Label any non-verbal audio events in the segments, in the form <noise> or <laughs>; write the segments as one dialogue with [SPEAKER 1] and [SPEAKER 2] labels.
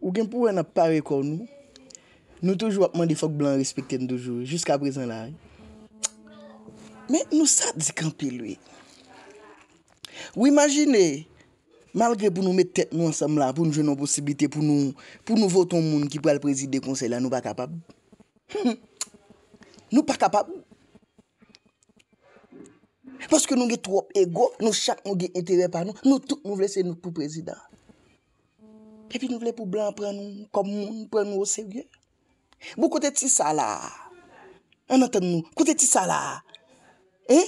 [SPEAKER 1] Ou gen pou wè nan pare kon nou, nou toujou akman di fok blan respekte nou toujou. Juska prezen la. Men nou sa di kampe lou. Ou imagine, malgre pou nou met tèt nou ansam la, pou nou jenon posibite, pou nou voton moun ki pou al prezide konsey la, nou pa kapab. Hmm. Nou pa kapab. Paske nou gen trop ego, nou chak nou gen intere pa nou, nou tout nou vlesen nou pou prezida. E pi nou vle pou blan pren nou komoun, pren nou osevye. Bou kote ti sa la, an anten nou, kote ti sa la. E?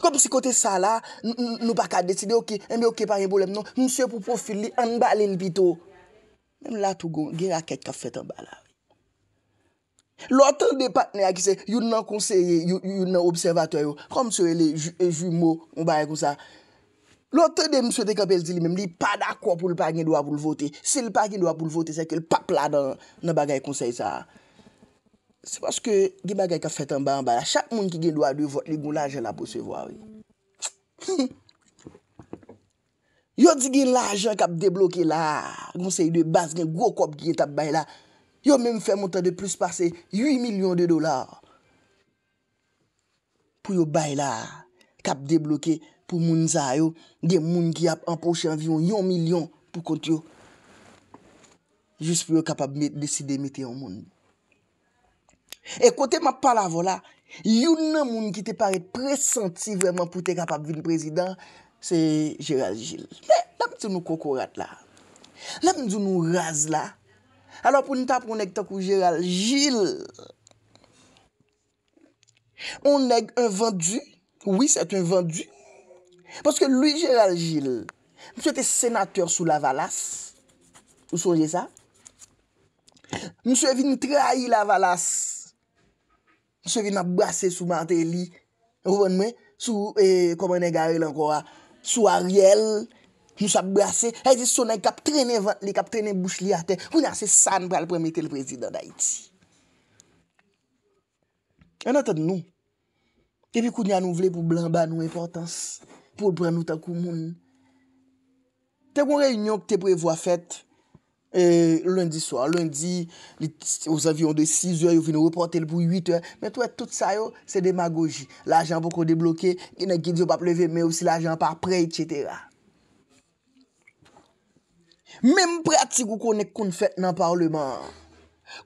[SPEAKER 1] Kwa msi kote sa la, nou pak a deside, ok, eme ok pa yon bolem non, msye pou profil li, an balen pito. Mem la tou goun, gira ket ka fet an bala. Lwa tan de patne a ki se, yon nan konseye, yon nan observatoyon, kwa msye le e jume ou baye kon sa, Lote de mswe te kapel zili mèm li pa dakwa pou l pa gen doa pou l vote. Se l pa gen doa pou l vote, se ke l papla nan bagay konsey sa. Se paske gen bagay ka fèt an ba an ba la, chak moun ki gen doa de vote, li goun la jen la pou se vwa. <laughs> Yo di gen la jen kap debloké la, konsey de base gen goun kop gen tap bay la, yo mèm fè moutan de plus parse 8 milyon de dolar. Pou yo bay la, kap debloké, pou moun za yo, gen moun ki ap anpoche anvyon yon milyon pou kont yo. Jus pou yo kapab deside meti yon moun. E kote ma palavola, yon nan moun ki te pare presenti vreman pou te kapab vin prezident, se Gérald Gilles. Mè, lèm zoun nou kokorat la. Lèm zoun nou raz la. Alo pou nou tap moun ek takou Gérald Gilles. Moun ek un vendu, oui, set un vendu, Paske Louis Gérald Gilles, mswe te senateur sou Lavalasse, ou sonje sa, mswe vin trahi Lavalasse, mswe vin abbrase sou Martelly, ou mwen mwen, sou, e, komanen gare lankora, sou Ariel, mswe abbrase, e zisou nan kap trene, li kap trene bouch li ate, mwen yase san pral premetel prezidant da iti. An atat nou, kepi kou nyan ou vle pou blan ba nou eportans, Poul brem nou takou moun. Te kon reynyon ke te prevo a fèt, e, lundi soan, lundi, os avyon de 6 ou, yo vini repote l pou 8 ou, met wè tout sa yo, se demagoji. L'ajan pou kon debloké, genè gid yo pa pleve, mè ou si l'ajan pa pre, etc. Mèm prati kou kon ek kon fèt nan parleman,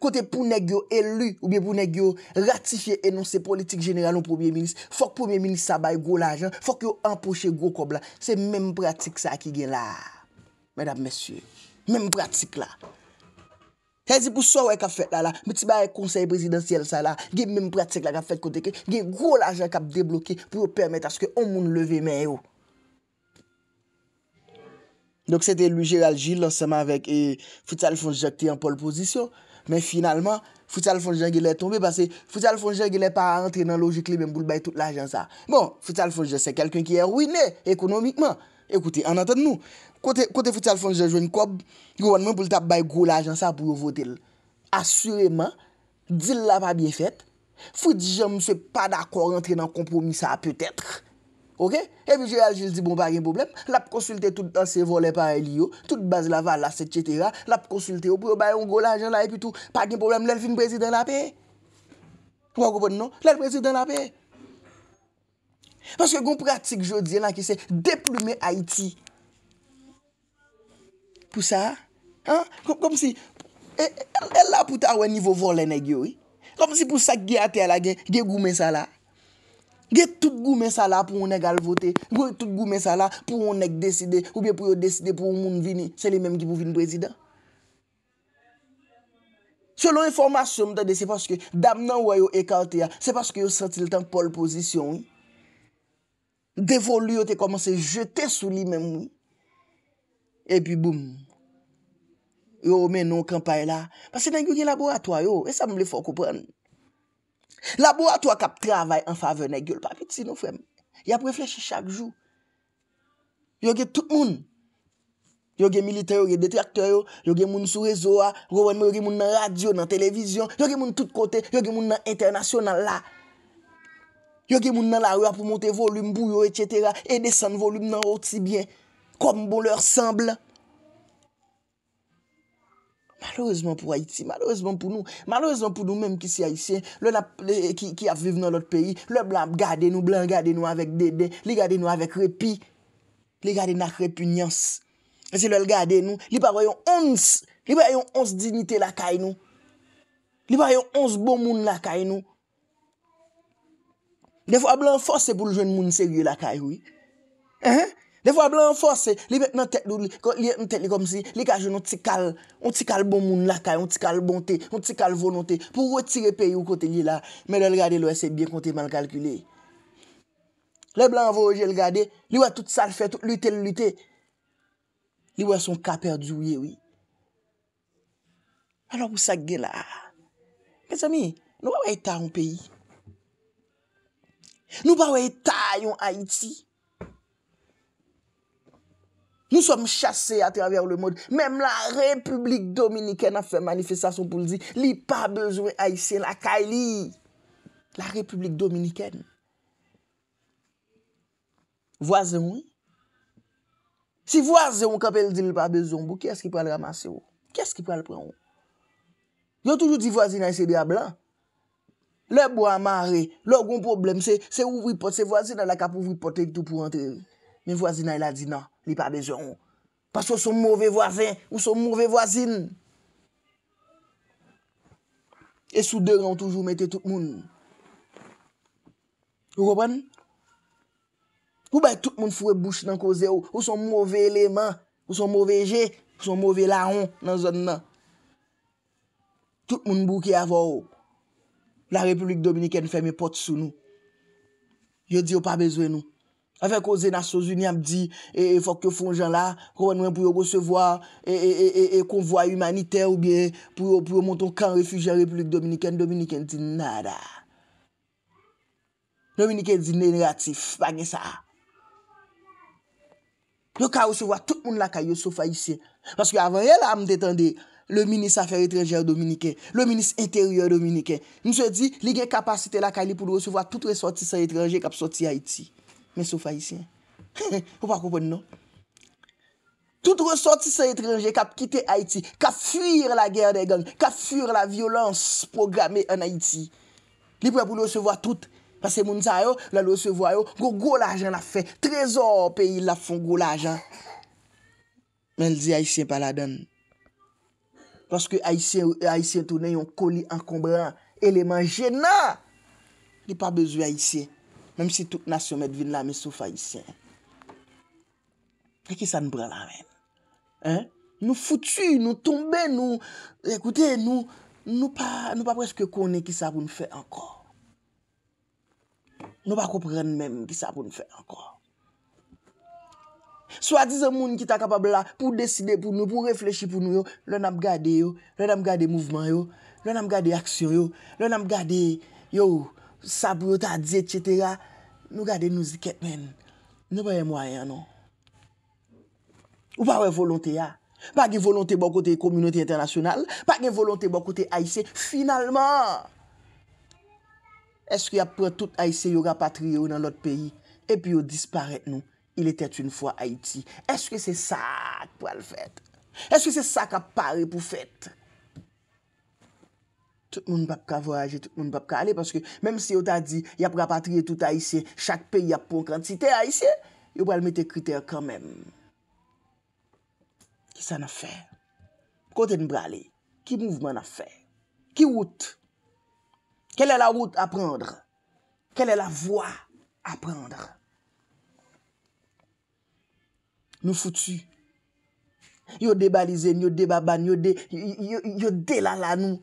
[SPEAKER 1] Kote pou nek yo elu ou bi pou nek yo ratifye enonse politik jeneral ou premier minis, fok premier minis sabay gwo la ajan, fok yo anpoche gwo kob la. Se menm pratik sa ki gen la, mèdap mèsyou, menm pratik la. Se zi pou so wè ka fet la la, mè ti ba yè konsey presidensiyel sa la, gen menm pratik la ka fet kote ke, gen gwo la ajan kap debloki pou yo pèrmèt aske on moun leve mè yo. Donk se te lui Gérald Gilles lansèman vek e Fouital Fonjoté en pole pozisyon, Men finalman, foute al fonte jen gilè tombe, pase foute al fonte jen gilè pa a entre nan logikli men bou l bay tout l ajan sa. Bon, foute al fonte jen se kelken ki e rwine ekonomikman. Ekoute, an anten nou, kote foute al fonte jen jwen kob, yon wane men bou l tap bay gwo l ajan sa pou yo votel. Asurèman, dil la pa bie fèt, foute jen mse pa dakor entre nan kompromisa, peutètre, Ok, evi bon, non? je aljil di bon pa gen problem, la pou konsulte tout anse volen pa el yo, tout baz la valas etc, la pou konsulte ou pou yo bayon go la jen la epi tou, pa gen problem lel fin prezident la pe. Wakou bon non? Lel prezident la pe. Paske goun pratik jodi nan ki se deplume Haiti. Pou sa, an, kom si, el la pou ta we nivou volen e gyori, kom si pou sa ge ate la, ge goume sa la. Ge tout gou mè sa la pou ou nèk alvote, gou tout gou mè sa la pou ou nèk deside, ou bè pou yo deside pou ou moun vini, se li mèm ki pou vini prezident. Se lò informasyon mwen ta de, se paske dam nan wè yo ekante ya, se paske yo senti l'tanke pole pozisyon, devolu yo te komanse jete sou li mèm. E pi boum, yo mè nou kampay la, paske nan yon yon laboratoy yo, e sa mwen lè fò koupan. La bo a to a kap travay an fa vene gyo l papit si nou frem. Ya preflechi chak jou. Yo ge tout moun. Yo ge milite yo, yo ge detracte yo. Yo ge moun sou rezo a. Yo ge moun nan radyo nan televizyon. Yo ge moun tout kote. Yo ge moun nan internasyon nan la. Yo ge moun nan la roya pou monte volume bouyo etyetera. E desen volume nan hot si bien. Kom bon lor sembl. Malouzman pou Haiti, malouzman pou nou, malouzman pou nou menm ki si Haitien, lè la, ki a vive nan lòt peyi, lè blan gade nou, blan gade nou avèk dedè, lè gade nou avèk repi, lè gade nan krepunyans. Se lè lè gade nou, lè pa voyon ons, lè voyon ons dinite la kay nou. Lè voyon ons bon moun la kay nou. Nè fwa blan fòs se pou l'joun moun se gye la kay wè. Hè hè? De fwa blan forse, li pek nan tek li kom si, li ka joun nou ti kal, nou ti kal bon moun lakay, nou ti kal bonte, nou ti kal volonte, pou wè tire peyi ou kote li la. Mè lè lè gade lè wè se bie konti man kalkule. Lè blan vòjè lè gade, li wè tout sal fè, tout lute lute. Li wè son kaper djouye wè. An wè pou sa gè la. Kè zami, nou wè wè ta yon peyi. Nou wè wè ta yon Haiti. Nous sommes chassés à travers le monde. Même la République Dominicaine a fait manifestation pour le dire. Il n'y a pas besoin d'Aïsien Akaili. La République Dominicaine. Voisin, oui. Si voisin, on ne peut pas dire qu'il n'y a pas besoin. Qu'est-ce qui peut le ramasser, oui? Qu'est-ce qui peut le prendre, oui? Il y a toujours dit voisin Aïsien Diabla. Le bois marré, le gros problème, c'est ou il ne peut pas. C'est voisin, il n'y a pas besoin de tout pour entrer, oui. men vwazina il a di nan, li pa bejwen ou. Pas wè sou mwove vwazin, wè sou mwove vwazin. E sou degran toujou mette tout moun. Ou kopan? Ou bay tout moun fwe bouch nan koze ou? Wè sou mwove eleman, wè sou mwove je, wè sou mwove laon nan zon nan. Tout moun bou ki avò ou. La Republik Dominikè n'fèmè pot sou nou. Je di wè pa bejwen ou. Afen konze na souzi ni ap di, e fok yo fon jan la, konwen mwen pou yo gosevoa, e konvoi humaniter ou biye, pou yo monton kan refujan replik Dominiken, Dominiken di nada. Dominiken di ne reatif, bagen sa. Yo ka gosevoa tout moun la kayo sou fayise. Paske avan yela am detande, le minis afer etrenger Dominiken, le minis etrenger Dominiken, mwen se di, li gen kapasite la kayo li pou yo gosevoa tout re sorti sa etrenger kap sorti Haiti. Mè sou fayisyen. Ou pa koupon nou. Tout ressorti sa etrenger kap kite Haiti. Kap fuyir la ger de gang. Kap fuyir la violans programe an Haiti. Li pou apou lou se vwa tout. Pase moun sa yo, la lou se vwa yo. Gou gwo la ajan la fe. Trezor peyi la fon gwo la ajan. Mè l di hayisyen pa la don. Paske hayisyen tounen yon koli ankombran. Eleman jenan. Li pa bezou hayisyen. mèm si tout nasyon mèd vin la mè sou fayisyen. E ki sa nou bre la mè? Nou foutu, nou tombe, nou... Ekoute, nou... Nou pa preske konè ki sa pou nou fè ankor. Nou pa koupren mèm ki sa pou nou fè ankor. Swa dizè moun ki ta kapab la pou deside pou nou, pou reflechi pou nou yo, lè nan m gade yo, lè nan m gade mouvman yo, lè nan m gade aksyon yo, lè nan m gade yo sabre yo ta dze, etc., Nou gade nou ziket men, nou baye mwaye anon. Ou pa we volonte ya? Pa gen volonte bo kote e kominoti internasyonal, pa gen volonte bo kote Aise, finalman! Eske apre tout Aise yor apatriyo nan lot peyi, epi yo disparet nou, il etet un fwa Aiti. Eske se sak pou al fèt? Eske se sak apare pou fèt? tout moun pap ka voyage, tout moun pap ka ale, parce que même si yo ta di, ya pra patrie tout haïsien, chak pe yapon krantite haïsien, yo pral mette kriter kan men. Ki sa na fe? Kote nou pral ale? Ki mouvment na fe? Ki wout? Kelè la wout aprandre? Kelè la vwa aprandre? Nou foutu. Yo de balize, yo de babane, yo de lal anou.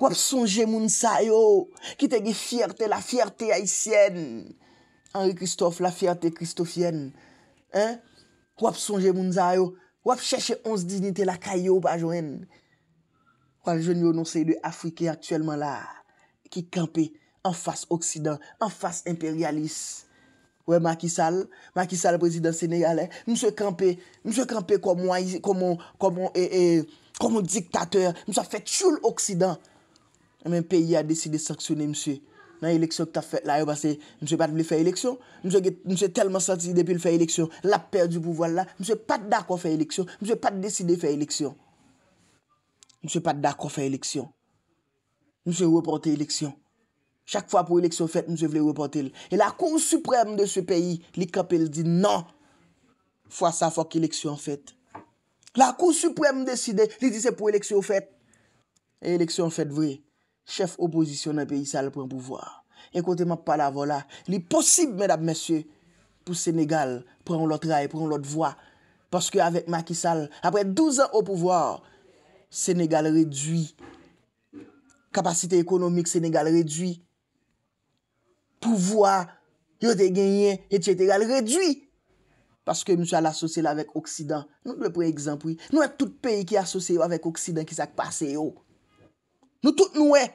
[SPEAKER 1] Wap sonje moun sa yo, ki te ge fiertè la fiertè ayisyèn. Henri Christophe, la fiertè Christophièn. Wap sonje moun sa yo, wap chèche onse dinite la kayo pa jwen. Wap jwen yo non se yi de Afriki aktuelman la, ki kampe en fass oksidan, en fass imperialis. Wè Makisal, Makisal, prezident sénégalè, moun se kampe, moun se kampe kwa moun eh, eh, diktatèr, moun se fè tchoul oksidan. Mwen peyi a deside saksounen msye. Nan eleksyon kta fèt la, msye pat vle fè eleksyon. Msye telman saksounen depil fè eleksyon. La pèr du pouvoan la, msye pat da kwa fè eleksyon. Msye pat deside fè eleksyon. Msye pat da kwa fè eleksyon. Msye wèpote eleksyon. Chak fwa pou eleksyon fèt, msye vle wèpote el. E la kou suprèm de se peyi, li kapel di nan. Fwa sa fòk eleksyon fèt. La kou suprèm deside, li dise pou eleksyon fèt. E eleksyon fèt Chef oposisyon nan peyi sa le pren pouvoir. Ekote man pa la vola. Li posib, mèdap mèsyè, pou Senegal pren lout ray, pren lout voa. Paske avèk maki sa le, apre 12 an ou pouvoir, Senegal redwi. Kapasite ekonomik Senegal redwi. Pouvoir, yo te genyen, yo te etegal redwi. Paske mèsyè al asosye la vèk Oksidan. Nou mè prey ekzampoui. Nou mè tout peyi ki asosye yo avèk Oksidan ki sak pase yo. Oh. Nou tout nou mè.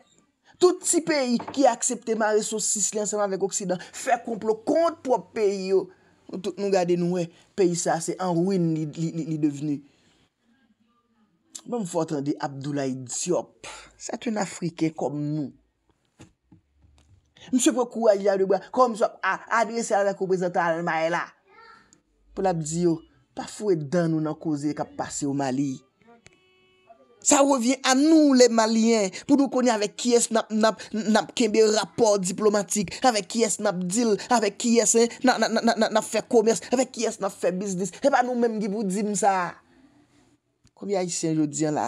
[SPEAKER 1] Tout si peyi ki aksepte ma resos Sisli ansan anvek oksidan, fè komplo kont pwop peyi yo. Nou gade nou e, peyi sa se anwine ni deveni. Mwen mw fwotran de Abdoulaye Diop, sè twen Afriken kom nou. Mwen se fwot kou alia debo, kom sop a, adre se ala da kou prezantan al ma e la. Pwol ap diyo, pa fwe dan nou nan kouze kap pase ou mali. Sa revyen anou le malyen. Pou nou konye ave kyes nap kembe rapor diplomatik. Ave kyes nap dil. Ave kyes nap fe komers. Ave kyes nap fe biznis. E pa nou menm ge voudzim sa. Koum ya isen jodiyan la.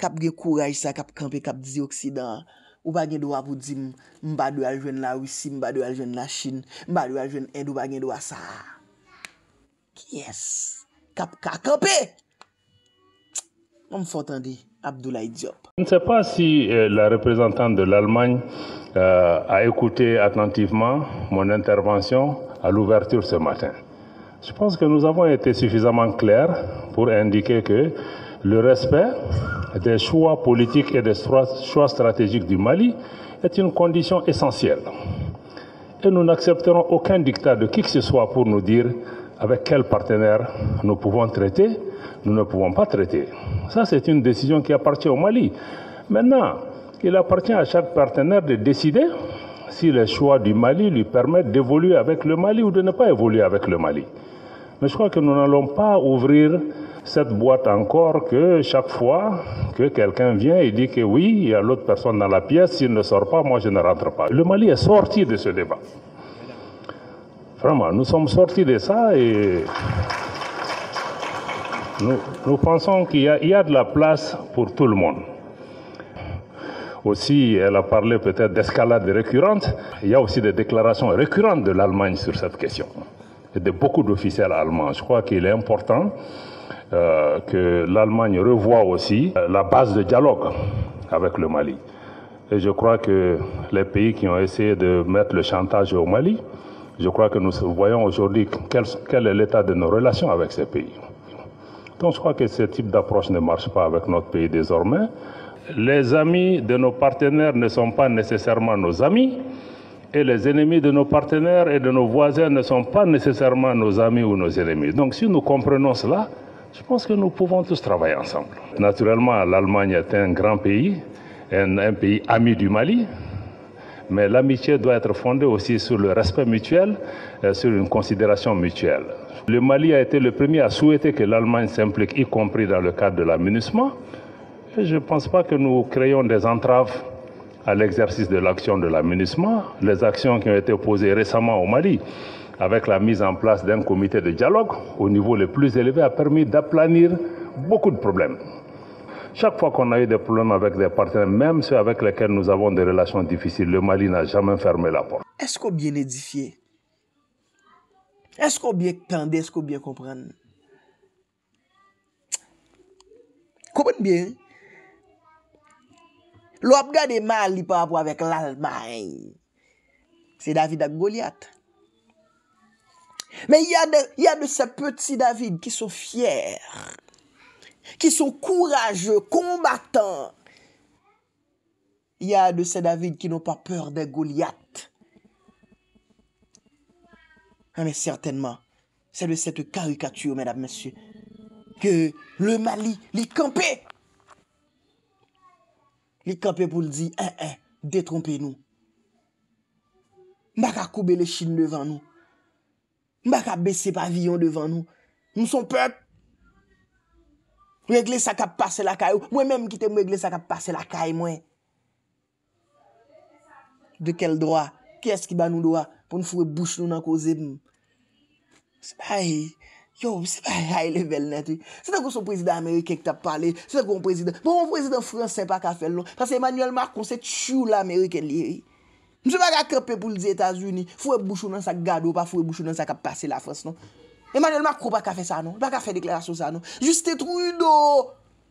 [SPEAKER 1] Kap ge kouraj sa. Kap kampe. Kap dioksidan. Ou bagen do avoudzim. Mba do aljwen la wisi. Mba do aljwen la shin. Mba do aljwen end. Ou bagen do asa. Kyes. Kap ka kampe. Je
[SPEAKER 2] ne sais pas si euh, la représentante de l'Allemagne euh, a écouté attentivement mon intervention à l'ouverture ce matin. Je pense que nous avons été suffisamment clairs pour indiquer que le respect des choix politiques et des choix stratégiques du Mali est une condition essentielle. Et nous n'accepterons aucun dictat de qui que ce soit pour nous dire avec quel partenaire nous pouvons traiter nous ne pouvons pas traiter. Ça, c'est une décision qui appartient au Mali. Maintenant, il appartient à chaque partenaire de décider si les choix du Mali lui permettent d'évoluer avec le Mali ou de ne pas évoluer avec le Mali. Mais je crois que nous n'allons pas ouvrir cette boîte encore que chaque fois que quelqu'un vient et dit que oui, il y a l'autre personne dans la pièce, s'il ne sort pas, moi je ne rentre pas. Le Mali est sorti de ce débat. Vraiment, nous sommes sortis de ça et... Nous, pensons qu'il y, a de la place pour tout le monde. Aussi, elle a parlé peut-être d'escalade récurrente. Il y a aussi des déclarations récurrentes de l'Allemagne sur cette question, et de beaucoup d'officiels allemands. Je crois qu'il est important euh, que l'Allemagne revoie aussi euh, la base de dialogue avec le Mali. Et je crois que les pays qui ont essayé de mettre le chantage au Mali, je crois que nous voyons aujourd'hui quel est l'état de nos relations avec ces pays. Donc je crois que ce type d'approche ne marche pas avec notre pays désormais. Les amis de nos partenaires ne sont pas nécessairement nos amis et les ennemis de nos partenaires et de nos voisins ne sont pas nécessairement nos amis ou nos ennemis. Donc si nous comprenons cela, je pense que nous pouvons tous travailler ensemble. Naturellement, l'Allemagne est un grand pays, un, pays ami du Mali, mais l'amitié doit être fondée aussi sur le respect mutuel, et euh, sur une considération mutuelle. Le Mali a été le premier à souhaiter que l'Allemagne s'implique, y compris dans le cadre de l'aménagement. je ne pense pas que nous créions des entraves à l'exercice de l'action de l'aménagement. les actions qui ont été posées récemment au Mali avec la mise en place d'un comité de dialogue au niveau le plus élevé a permis d'aplanir beaucoup de problèmes. Chaque fois qu'on a eu des problèmes avec des partenaires, même ceux avec lesquels nous avons des relations difficiles, le Mali n'a jamais fermé la porte.
[SPEAKER 1] Est-ce qu'au bien édifié Esko byen kande, esko byen kompren? Kompren byen. Lo apgane mal li pa apwa vek lalman. Se David ak Goliath. Men yade se peti David ki sou fyer. Ki sou kouraje, kombatan. Yade se David ki nou pa peur de Goliath. Anè, ah, certainman, se de sete karikatur, mèdap, mèsyè, ke le Mali, li kampe, li kampe pou l'di, en, en, detrompe nou. Mbaka koube le Chine devan nou. Mbaka bese pavillon devan nou. Mson pep. Regle sa kap pa se la kay ou. Mwen mèm ki te mwegle sa kap pa se la kay mwen. De kel droa? Kè es ki ba nou droa? pou nou fwe bouch nou nan koze. Ay, e, yo, mse pa high e, e level netwi. Se te kon son prezident Ameriken ki ta pale, se te kon prezident, mwen bon, mwen prezident Fransen pa ka fel non, prase Emmanuel Macron se tchou l'Ameriken liye. Mse pa ka krepe pou l'Etats-Unis, fwe bouchou nan sa gado, pa fwe bouchou nan sa ka pase la Frans non. Emmanuel Macron pa ka fe sa non, pa ka fe deklarasyon sa non. Juste Trudeau,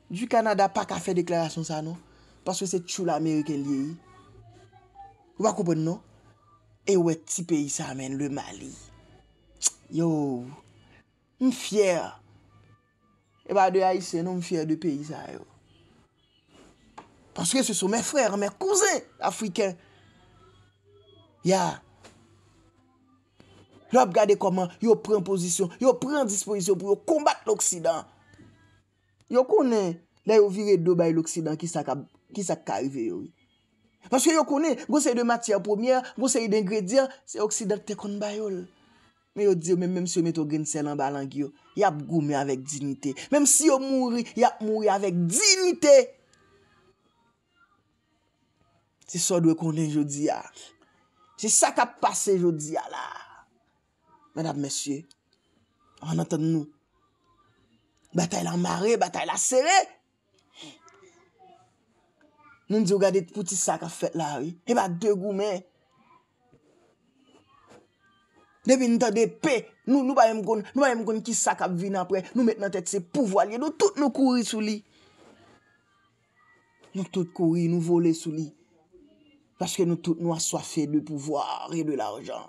[SPEAKER 1] du Kanada pa ka fe deklarasyon sa non, prase se tchou l'Ameriken liye. Ou pa koupon nou? E wè ti peyi sa men lè Mali. Yo, m fyer. E wè de a yise, nou m fyer de peyi sa yo. Paske se sou mè frèr, mè kouzen Afriken. Ya. Yo ap gade koman, yo pren pozisyon, yo pren dispoisyon pou yo kombat l'Oksidan. Yo konen la yo vire Dobaï l'Oksidan ki sa kaive yo yi. Mwenche yo kone, gosey de matya pomiye, gosey de ingredyen, se oksidat te kon bayol. Men yo diyo, men menm si yo meto gen selan ba langyo, yap gome avèk dinite. Menm si yo mouri, yap mouri avèk dinite. Se so dwe kone jodi ya. Ah. Se sa kap pase jodi ya ah, la. Men ap mwenche, an anten nou. Batay la mare, batay la sere. Nou diyo gade pouti sak a fet la ou, e ba de goumen. Depi nou ta de pe, nou ba yon kon ki sak ap vin apre, nou met nan tet se pou volye, nou tout nou kouri sou li. Nou tout kouri, nou vole sou li. Paske nou tout nou aswa fe de pouvoar e de la ou jan.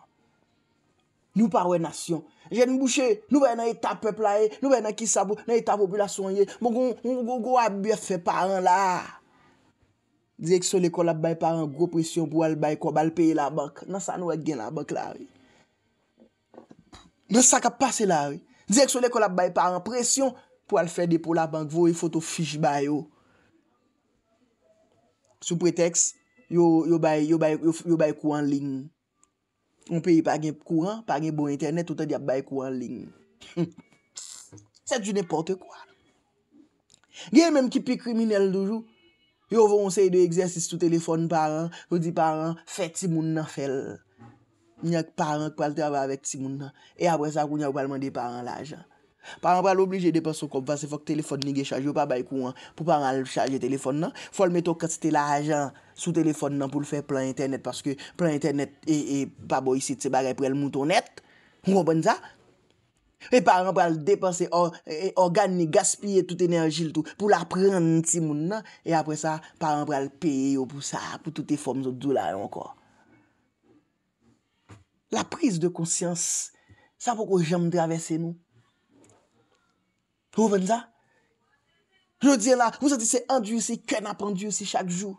[SPEAKER 1] Nou pa wè nasyon. Je nou bouchè, nou bay nan eta pepl la ou, nou bay nan ki sabou, nan eta populasyon yé, mou goun, mou goun goun abye fe paran la ou. Dizek sou le kol ap bay par an gros presyon pou al bay kwa bal peyi la bank. Nan sa nou ak gen la bank la re. Nan sa ka pase la re. Dizek sou le kol ap bay par an presyon pou al fè depo la bank. Voi foto fich bay yo. Sou preteks, yo bay kwaan ling. On peyi pa gen kwaan, pa gen bon internet, ou ta di ap bay kwaan ling. Sè di nèpote kwaan. Gen menm ki pi kriminel dojou. Yo voun se yi dey egzersis tou telefon paran, yo di paran, fe ti moun nan fel. Nye ak paran kwa lte ava vek ti moun nan. E apre sa kou nye ak palman dey paran la ajan. Paran pal oblije dey pa sou kop va se fok telefon nige chaje yo pa bay kou an pou paran chaje telefon nan. Fol metou kati te la ajan sou telefon nan pou lfe plan internet. Paske plan internet e, e pa boy sit se bagay prel mouton net. Ngou bon za? E par an pral depanse, e organi, gaspye tout enerji l'tou pou la pran ti moun nan. E apre sa, par an pral peyo pou sa, pou touti fòm zot dou la an kon. La priz de konsyans, sa pou kou jem travesse nou. Ou ven sa? Jou di la, ou sa di se andu si, ken apandu si chak jou.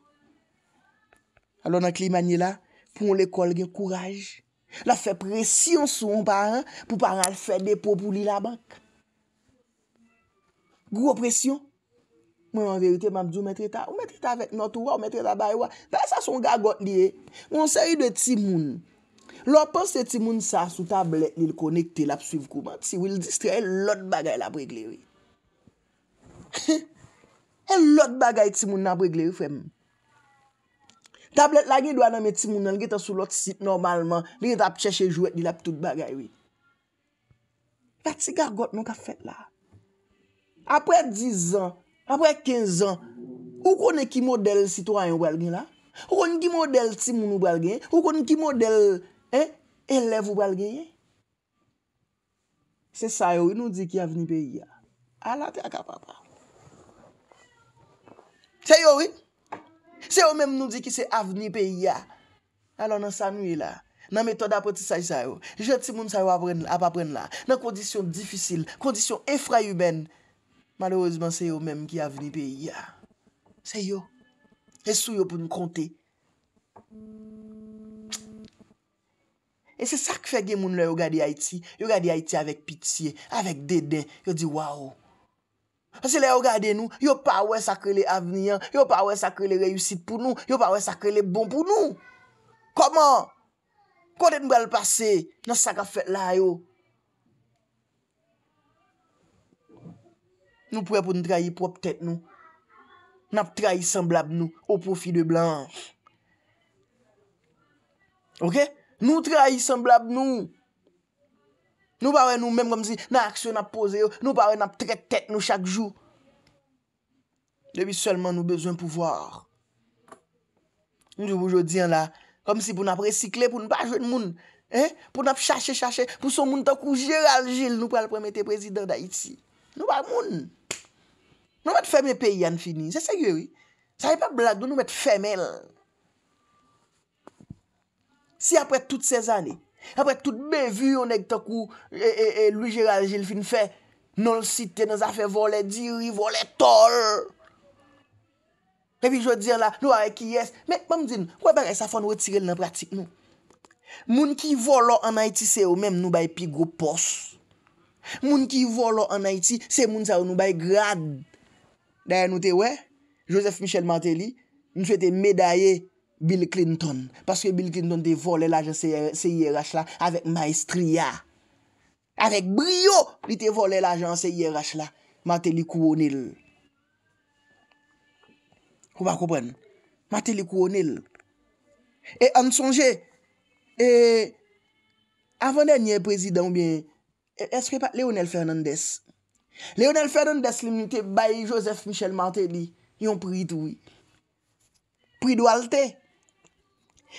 [SPEAKER 1] Alo nan klimani la, pou ou l'ekol gen kouraj. La fè presyon sou ou paran pou paran l fè depo pou li la bank. Gro presyon. Mwen an verite mwen djou mè treta. Ou mè treta vek notouwa, ou mè treta baywa. Da sa son gagot li e. Mwen se yi de ti moun. Lopan se ti moun sa sou tablet li l konekte la psuiv kouman. Ti wil distre el lot bagay la breglevi. El <laughs> lot bagay ti moun na breglevi fè moun. Tablet la gen do ananme ti mounan, gen tan sou lot sit normalman, gen tan ap chèche jouet di la pitout bagay we. La ti gagot nou ka fet la. Apre 10 an, apre 15 an, ou konen ki model sitouran yon bal gen la? Ou konen ki model ti mounan bal gen? Ou konen ki model, eh, elev ou bal gen ye? Se sa yo we nou di ki avni peyi ya, ala te akapapa. Se yo we? Se yo menm nou di ki se avni pe ya. Alo nan sa nwi e la, nan metoda poti say sayo, joti moun sayo ap apren la, nan kondisyon difisil, kondisyon efra yu ben, malewozman se yo menm ki avni pe ya. Se yo, e sou yo pou nou konti. E se sak fe gen moun la yo gadi Haiti, yo gadi Haiti avik pitiye, avik dede, yo di wawo. Ase la yo gade nou, yo pa we sakre le avnyan, yo pa we sakre le reyusit pou nou, yo pa we sakre le bon pou nou. Koman? Kote nou bel pase, nan sak a fet la yo. Nou pouè pou nou trahi pou ap tèt nou. Nap trahi semblab nou, ou pou fi de blanj. Ok? Nou trahi semblab nou. Nou pa wè nou mèm kom si nan aksyon ap pose yo, nou pa wè nan ap tret tèt nou chak jou. Debi selman nou bezwen pouvòr. Nou jou poujò diyan la, kom si pou nan ap resikle pou nou pa jwèn moun. Pou nan ap chache chache, pou son moun takou Gérald Gilles, nou pa l'promete prezidèr da iti. Nou pa moun. Nou mèt fèmè pey yann fini, se seyye wè. Sa wè pa blagdou nou mèt fèmèl. Si apwè tout se zanè, Apre tout bevi yon neg tokou, e, e, e, Louis Gérald Gilles fin fe, non l site nos a fe vole diri, vole tol. E vi jwè diyan la, nou a re ki yes, me, mwen mwen di nou, kwen pwè pwè re sa fwè nou retirel nan pratik nou? Moun ki vole an Haiti se ou menm nou bay pi gro pos. Moun ki vole an Haiti se moun sa ou nou bay grad. Daya nou te we, Joseph Michel Martelly, nou chwè te medaye. Bill Clinton. Parce que Bill Clinton te vole l'agent CIRH la. E e Avec maestria. Avec brio. Li te vole l'agent CIRH la. E Martelly Kouonil. Kou pa koupen. Martelly Kouonil. Et en songe. Et. Avondè nye prezidè ou bien. Est-ce que pas Leonel Fernandez. Leonel Fernandez li mi te bayi Joseph Michel Martelly. Yon prit wou. Prit wou altey.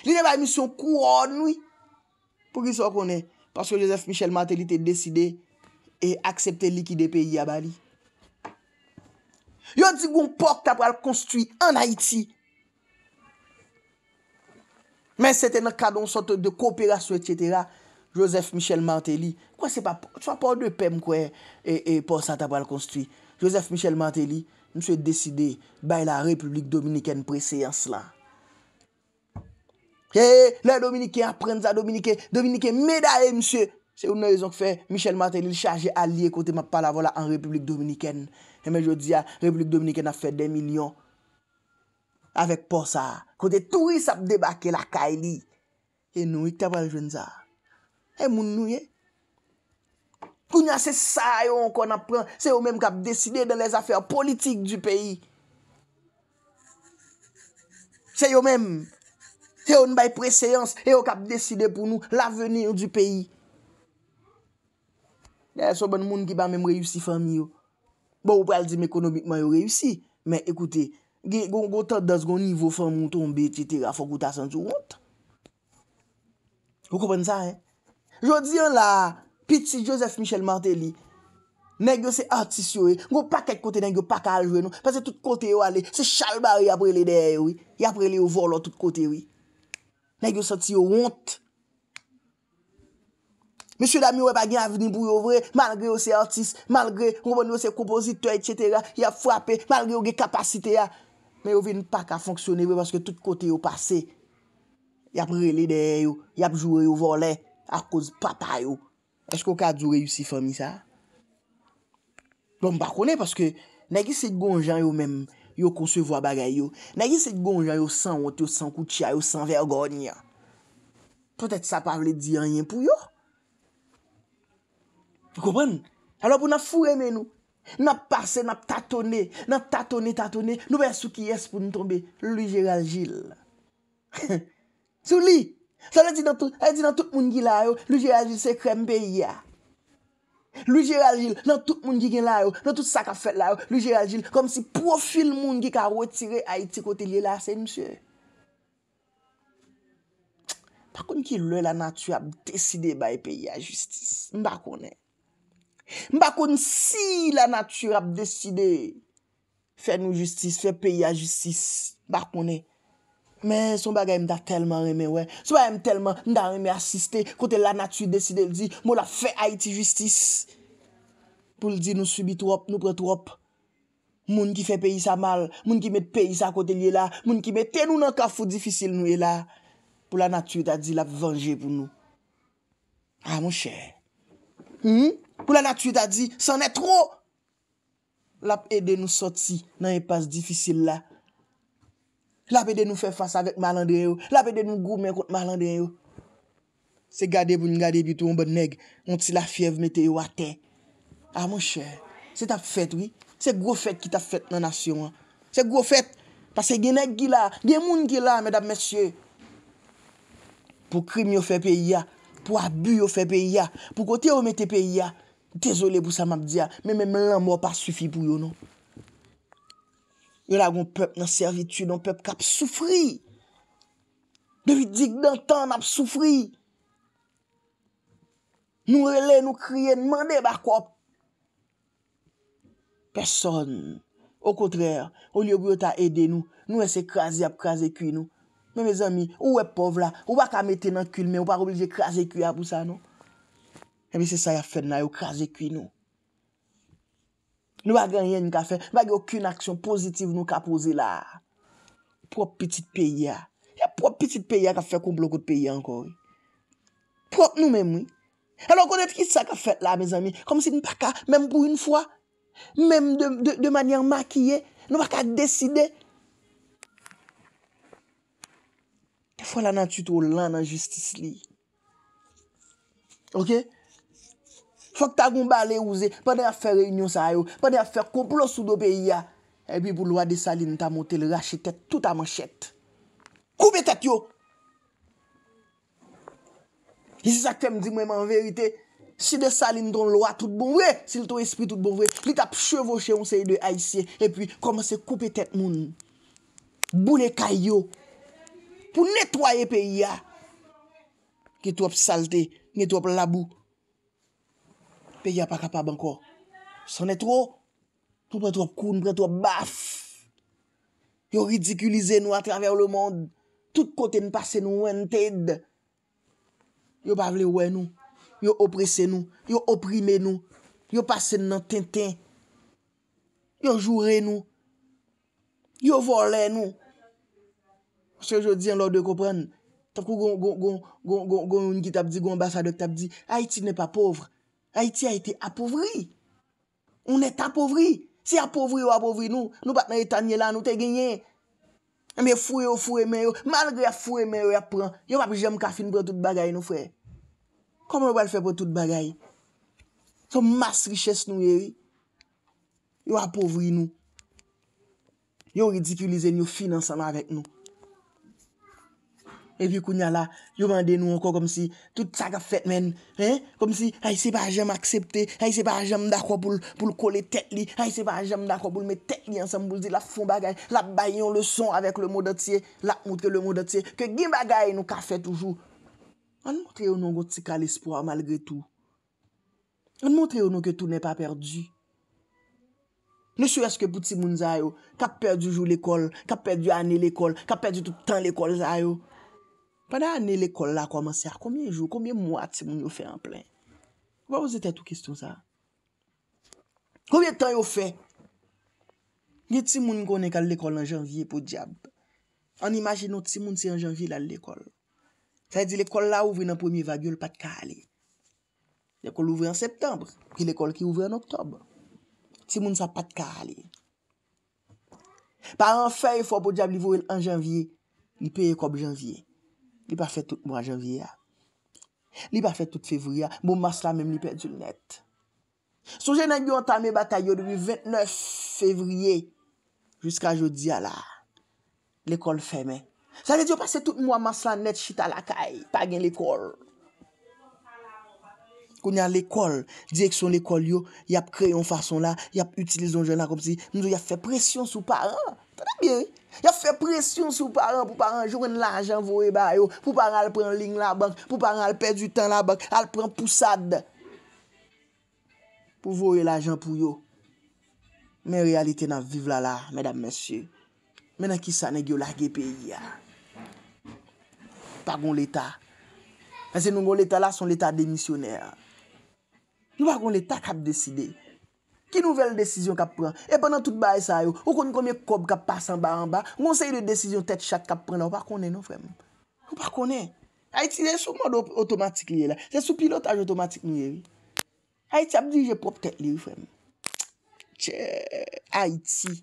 [SPEAKER 1] Li ne ba misyon kou anoui pou ki sou konen paske Joseph Michel Martelly te deside e aksepte likide peyi a Bali. Yo di goun pok ta pral konstwi an Haiti. Men se te nan kadon sote de kooperasyon et cetera, Joseph Michel Martelly kwa se pa, chwa pa ou de pem kwa e, e posa ta pral konstwi. Joseph Michel Martelly mse deside bay la Republik Dominiken preseyans la. E, le Dominiken aprenza Dominiken. Dominiken meda e, msye. Se yon nou yon zonk fe, Michel Martin il chaje alie kote ma pala vola an Republik Dominiken. E men jodi ya, Republik Dominiken a fe den milyon. Awek po sa, kote tou yi sap debake la ka e li. E nou yi tabal jwen za. E moun nou ye. Kou nya se sa yon kon apren, se yon men kap deside de les afer politik di peyi. Se yon men... E yo n bay preseyans, e yo kap deside pou nou lavenir di peyi. E so bon moun ki ba mèm reyusi fami yo. Bo ou pral di mèkonomikman yo reyusi. Mèk, ekoute, goun goutote dans goun nivou fami yo, ton beti, tira, fokouta, sanjou, wout. Gou kopen sa, he? Jodi yon la, piti si Joseph Michel Martelly, mèk yo se artis yo e, eh. goun pak et kote mèk yo pak aljwe nou, pese tout kote yo ale, se chalbari apre le deye yo e, apre le yo volo tout kote yo e. Nèk yo senti yo hont. Mèche dami yo wè pa gen avini pou yo vre, malgre yo se artist, malgre yo se kompozitoy, etc. Ya fwapè, malgre yo ge kapasite ya. Mè yo veni pa ka fonksyonè yo, paske tout kote yo pase. Yap re lè dey yo, yap jure yo volè, akouz papa yo. Eskou ka jure yousi fami sa? Mèm pa konè, paske nèk yo se gonjan yo mèm. Yo konsevwa bagay yo. Na yi set gonja yo san wote, yo san koutia, yo san vergonya. Potet sa pavle diyan yin pou yo. Fikopan? Alo pou na fure men nou. Na pase, na tatone, na tatone, tatone. Nou be sou ki yes pou nou tombe. Louis Gérald Gilles. Sou li. Sa le di nan tout moun gila yo. Louis Gérald Gilles se krembe ya. Louis Gérald Gilles, nan tout moun ki gen la yo, nan tout sa ka fet la yo, Louis Gérald Gilles, kom si profil moun ki ka wotire Haiti kote liye la, se msè. Bakoun ki lè la natura ap deside baye peyi a justis, mbakounè. Mbakoun si la natura ap deside fè nou justis, fè peyi a justis, mbakounè. Men, sou bagay m da telman reme wè. Sou bagay m telman m da reme asiste. Kote la natwit deside l di, mou la fè Haiti justice. Pou l di nou subi tou op, nou pre tou op. Moun ki fè peyi sa mal, moun ki met peyi sa kote liye la. Moun ki met ten ou nan kafou difisil nou e la. Pou ah, hmm? la natwit a di, la vange pou nou. Ha mou chè. Pou la natwit a di, sanè tro. La pède nou soti nan e pas difisil la. La pe de nou fe fasa vek ma lande yo, la pe de nou gou men kont ma lande yo. Se gade pou n'gade bitou mbe bon neg, moun ti la fiev mete yo a te. A moun chè, se tap fèt oui, se gro fèt ki tap fèt nanasyon. Se gro fèt, pase genèk gila, gen moun gila, mèdap mèsyè. Pou krim yo fe pe ya, pou abu yo fe pe ya, pou kote yo mete pe ya, tezole pou sa mabdia, mè mè mè mè an mò pa sufi pou yo nou. Yon la goun pep nan servitude, yon pep kap soufri. De vi dik dantan nap soufri. Nou rele, nou kriye, nan mande bak wap. Personne. Ou kontrèr, ou liyo griot a ede nou, nou ese krasi ap krasi kwi nou. Mè mè zami, ou wè pov la, ou wak a mette nan külme, ou wak oblize krasi kwi ap ou sa nou. Mè mè se sa ya fèd nan yo krasi kwi nou. Nou wak ganyen yon ka fe, wak yon kyun aksyon pozitiv nou ka pose la. Pwop pitit peyya. Ya pwop pitit peyya ka fe koum blokot peyya anko yon. Pwop nou men mwen. Alon konet ki sa ka fe la, mez ami, kom si nou pa ka, menm pou yon fwa. Menm de manyen makiye, nou wak ka deside. Fwa la nan tuto lan nan justis li. Ok? Sok ta goumba le ouze, pwede a fè reynyon sa yo, pwede a fè kouplo sou do pe iya. Epi pou lwa de salin ta motel rachetet touta manchet. Koupe tet yo! Yisi sa kem di mwen mwen verite, si de salin ton lwa tout bon vwe, si lton espri tout bon vwe, li tap chevoche yon se yi de aisyen, epi koumese koupe tet moun. Boun e kayo, pou netwaye pe iya, ki tou ap salte, ki tou ap labou. Pe y apakapab anko. Sanè tro. Tout preto apkoun, preto apbaf. Yo ridikulize nou a traver le mond. Tout kote nou passe nou, wè n'tèdè. Yo pavle wè nou. Yo opprese nou. Yo opprime nou. Yo passe nan ten-ten. Yo joure nou. Yo vole nou. Se yo di an law de kou pren. Tavkou goun, goun, goun, goun, goun, goun, goun basa dek tabdi. Ha iti nè pa povre. A iti a iti apouvri. Ou net apouvri. Si apouvri ou apouvri nou, nou batman etanye la nou te genyen. Eme fure ou fure men yo, malgre fure men yo ya pran. Yo wap jem kafin pou tout bagay nou fwe. Koman wap fwe pou tout bagay? Sou mas riches nou yeri. Eh yo apouvri nou. Yo ridikulize nou finanseman avèk nou. E vi kounya la, yo mande nou anko kom si Tout sa ka fet men Kom si, ay se pa jem aksepte Ay se pa jem da kwa pou l'kole tet li Ay se pa jem da kwa pou l'me tet li Ansem pou l'di la fon bagay La bayon le son avek l'mo datye La moutre l'mo datye Ke gin bagay nou ka fet toujou Anmoutre yo nou gouti ka l'espoa malgre tou Anmoutre yo nou ke tou nè pa perdi Nè sou eske pouti moun zayou Ka perdi jou l'ekol Ka perdi anè l'ekol Ka perdi toutan l'ekol zayou Mwen a ane l'ekol la komanse a komye jou, komye mwa ti moun yo fe en plen? Wawo zete tou kistoun sa? Kouye tan yo fe? Gye ti moun konen kal l'ekol an janvye pou diab. An imajin nou ti moun se an janvye la l'ekol. Sa e di l'ekol la ouve nan pomi vagyo l'pat ka ale. L'ekol ouve an septembre, ki l'ekol ki ouve an oktobre. Ti moun sa pat ka ale. Par an fey fò pou diab li vou el an janvye, ni peye kob janvye. Li pa fè tout mwa javye ya. Li pa fè tout fevri ya. Mwou bon, mas la mèm li pè djoun net. Sou jè nan yon tan mwen batay yo dwi 29 fevriye jiska jodi ya la. L'ekol fè mè. Sa lè di yo pasè tout mwa mas la net chita la kaj. Pagè l'ekol. Kon yon l'ekol. Dje k son l'ekol yo. Yap kre yon fason la. Yap utiliz yon jè nan komp si. Mwou yon yap fè presyon sou paran. Ta da biye. Ya fè presyon sou paran pou paran joun l'ajan vore ba yo, pou paran al pren ling la bank, pou paran al per du tan la bank, al pren poussade pou vore l'ajan pou yo. Men realite nan vive la la, mèdame mèsyè, men nan ki sa ne gyo lage peyi ya. Pagoun l'Etat, mèdame mèsyè nou goun l'Etat la son l'Etat demisyonè, nou pagoun l'Etat kap desidey. Ki nouvel desisyon kap pran? E bonan tout baye sa yo? Ou koni komye kob kap pasan ba an ba? Monseye de desisyon tet chak kap pran la? Ou pa konen nou frem? Ou pa konen? Haiti, jè sou modo otomatik liye la. Jè sou pilotaj otomatik liye vi. Haiti ap di jè prop tek liye frem. Tchè, Haiti.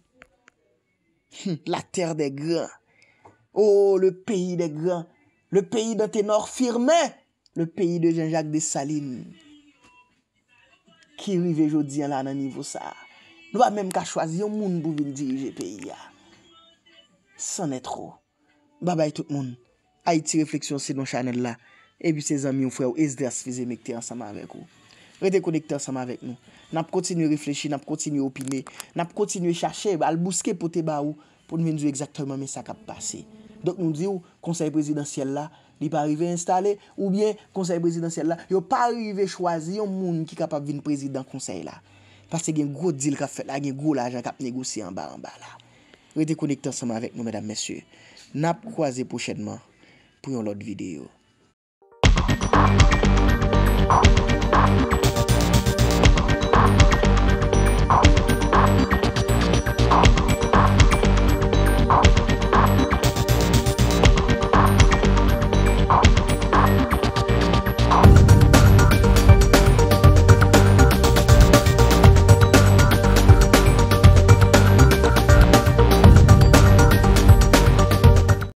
[SPEAKER 1] La terre oh, de grand. Ou le peyi de grand. Le peyi de tenor firme. Le peyi de Jean-Jacques de Saline. Ki rive jodi an la nan nivou sa. Nou va menm ka chwazyon moun bou vin dirije peyi ya. San netro. Babay tout moun. A iti refleksyon se nou chanel la. Ebi se zami ou fre ou es dras fizi mekte ansama avek ou. Rete konekte ansama avek nou. Nap kontinu refleshi, nap kontinu opine. Nap kontinu chache albuske pote ba ou. Pon venjou ekzaktoman men sa kap pase. Dok nou di ou konsay prezidansyel la. Li pa rive installe oubyen konsey presidansyel la. Yo pa rive chwazi yon moun ki kapap vin presidansyel la. Pase gen gwo dil ka fet la, gen gwo la ajan kap negosi an ba an ba la. Yo te konekte ansama avèk nou mèdam mèsyè. Nap kwaze pochèdman pou yon lot videyo.